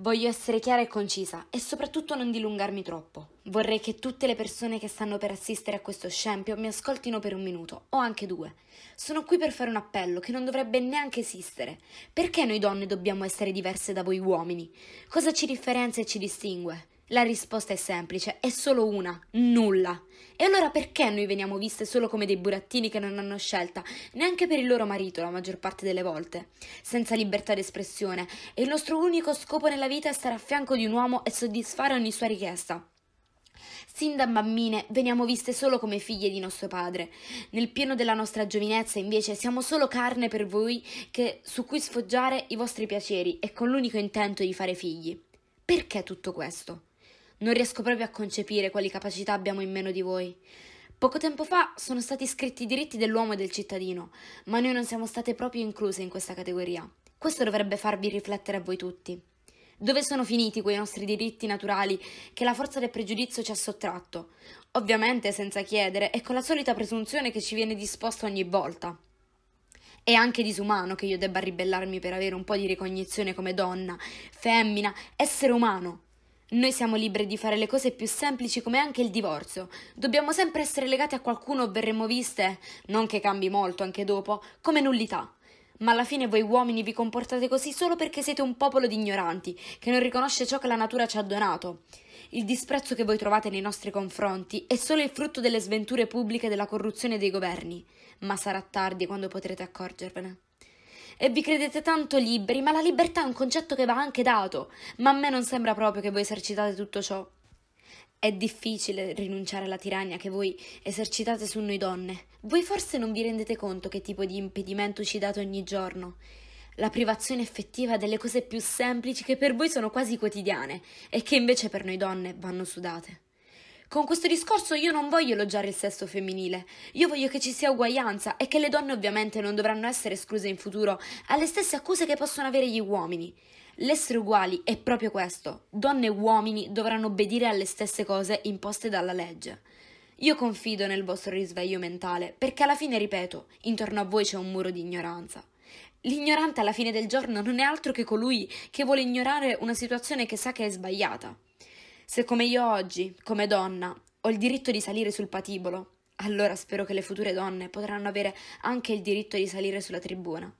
Voglio essere chiara e concisa e soprattutto non dilungarmi troppo. Vorrei che tutte le persone che stanno per assistere a questo scempio mi ascoltino per un minuto o anche due. Sono qui per fare un appello che non dovrebbe neanche esistere. Perché noi donne dobbiamo essere diverse da voi uomini? Cosa ci differenzia e ci distingue? La risposta è semplice, è solo una, nulla. E allora perché noi veniamo viste solo come dei burattini che non hanno scelta, neanche per il loro marito la maggior parte delle volte, senza libertà d'espressione, e il nostro unico scopo nella vita è stare a fianco di un uomo e soddisfare ogni sua richiesta? Sin da bambine veniamo viste solo come figlie di nostro padre. Nel pieno della nostra giovinezza, invece, siamo solo carne per voi che, su cui sfoggiare i vostri piaceri e con l'unico intento di fare figli. Perché tutto questo? Non riesco proprio a concepire quali capacità abbiamo in meno di voi. Poco tempo fa sono stati scritti i diritti dell'uomo e del cittadino, ma noi non siamo state proprio incluse in questa categoria. Questo dovrebbe farvi riflettere a voi tutti. Dove sono finiti quei nostri diritti naturali che la forza del pregiudizio ci ha sottratto? Ovviamente senza chiedere e con la solita presunzione che ci viene disposta ogni volta. È anche disumano che io debba ribellarmi per avere un po' di ricognizione come donna, femmina, essere umano. Noi siamo liberi di fare le cose più semplici come anche il divorzio. Dobbiamo sempre essere legati a qualcuno o verremo viste, non che cambi molto anche dopo, come nullità. Ma alla fine voi uomini vi comportate così solo perché siete un popolo di ignoranti, che non riconosce ciò che la natura ci ha donato. Il disprezzo che voi trovate nei nostri confronti è solo il frutto delle sventure pubbliche e della corruzione dei governi, ma sarà tardi quando potrete accorgervene e vi credete tanto liberi, ma la libertà è un concetto che va anche dato, ma a me non sembra proprio che voi esercitate tutto ciò. È difficile rinunciare alla tirannia che voi esercitate su noi donne. Voi forse non vi rendete conto che tipo di impedimento ci date ogni giorno. La privazione effettiva delle cose più semplici che per voi sono quasi quotidiane e che invece per noi donne vanno sudate. Con questo discorso io non voglio elogiare il sesso femminile, io voglio che ci sia uguaglianza e che le donne ovviamente non dovranno essere escluse in futuro alle stesse accuse che possono avere gli uomini. L'essere uguali è proprio questo, donne e uomini dovranno obbedire alle stesse cose imposte dalla legge. Io confido nel vostro risveglio mentale, perché alla fine, ripeto, intorno a voi c'è un muro di ignoranza. L'ignorante alla fine del giorno non è altro che colui che vuole ignorare una situazione che sa che è sbagliata. Se come io oggi, come donna, ho il diritto di salire sul patibolo, allora spero che le future donne potranno avere anche il diritto di salire sulla tribuna.